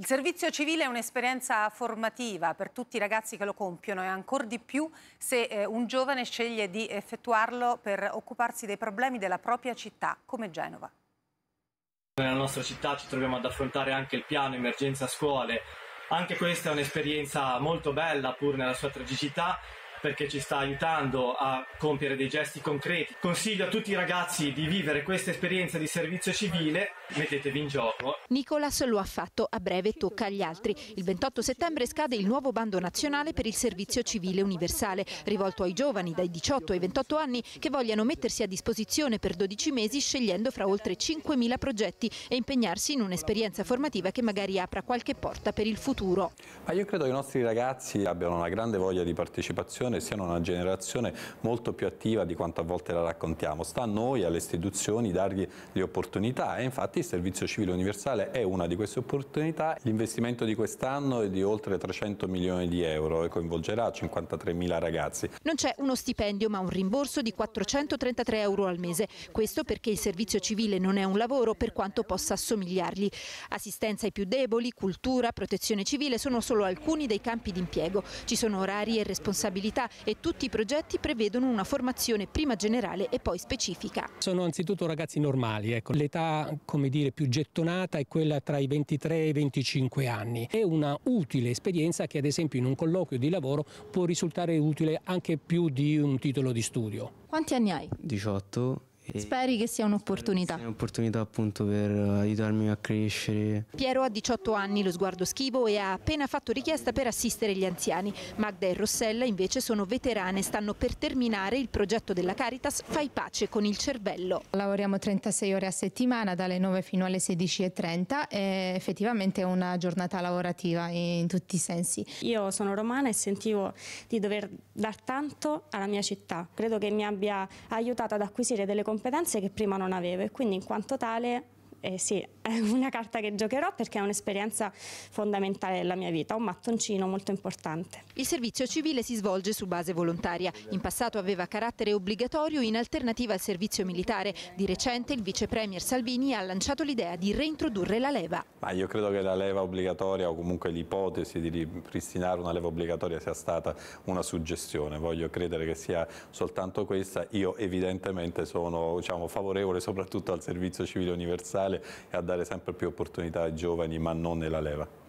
Il servizio civile è un'esperienza formativa per tutti i ragazzi che lo compiono e ancor di più se eh, un giovane sceglie di effettuarlo per occuparsi dei problemi della propria città come Genova. Nella nostra città ci troviamo ad affrontare anche il piano emergenza scuole. Anche questa è un'esperienza molto bella pur nella sua tragicità perché ci sta aiutando a compiere dei gesti concreti. Consiglio a tutti i ragazzi di vivere questa esperienza di servizio civile, mettetevi in gioco. Nicolas lo ha fatto, a breve tocca agli altri. Il 28 settembre scade il nuovo bando nazionale per il servizio civile universale, rivolto ai giovani dai 18 ai 28 anni che vogliano mettersi a disposizione per 12 mesi scegliendo fra oltre 5.000 progetti e impegnarsi in un'esperienza formativa che magari apra qualche porta per il futuro. Ma io credo che i nostri ragazzi abbiano una grande voglia di partecipazione generazione siano una generazione molto più attiva di quanto a volte la raccontiamo. Sta a noi, alle istituzioni, dargli le opportunità e infatti il servizio civile universale è una di queste opportunità. L'investimento di quest'anno è di oltre 300 milioni di euro e coinvolgerà 53 mila ragazzi. Non c'è uno stipendio ma un rimborso di 433 euro al mese. Questo perché il servizio civile non è un lavoro per quanto possa assomigliargli. Assistenza ai più deboli, cultura, protezione civile sono solo alcuni dei campi di impiego. Ci sono orari e responsabilità università e tutti i progetti prevedono una formazione prima generale e poi specifica. Sono anzitutto ragazzi normali, ecco. l'età più gettonata è quella tra i 23 e i 25 anni. È una utile esperienza che ad esempio in un colloquio di lavoro può risultare utile anche più di un titolo di studio. Quanti anni hai? 18 Speri che sia un'opportunità. È un'opportunità appunto per eh, aiutarmi a crescere. Piero ha 18 anni, lo sguardo schivo e ha appena fatto richiesta per assistere gli anziani. Magda e Rossella invece sono veterane, stanno per terminare il progetto della Caritas Fai pace con il cervello. Lavoriamo 36 ore a settimana dalle 9 fino alle 16.30 e effettivamente è una giornata lavorativa in tutti i sensi. Io sono romana e sentivo di dover dar tanto alla mia città. Credo che mi abbia aiutata ad acquisire delle competenze competenze che prima non avevo e quindi in quanto tale eh, sì, è una carta che giocherò perché è un'esperienza fondamentale della mia vita, un mattoncino molto importante. Il servizio civile si svolge su base volontaria. In passato aveva carattere obbligatorio in alternativa al servizio militare. Di recente il vice premier Salvini ha lanciato l'idea di reintrodurre la leva. Ma io credo che la leva obbligatoria o comunque l'ipotesi di ripristinare una leva obbligatoria sia stata una suggestione. Voglio credere che sia soltanto questa. Io evidentemente sono diciamo, favorevole soprattutto al servizio civile universale e a dare dare sempre più opportunità ai giovani, ma non nella leva.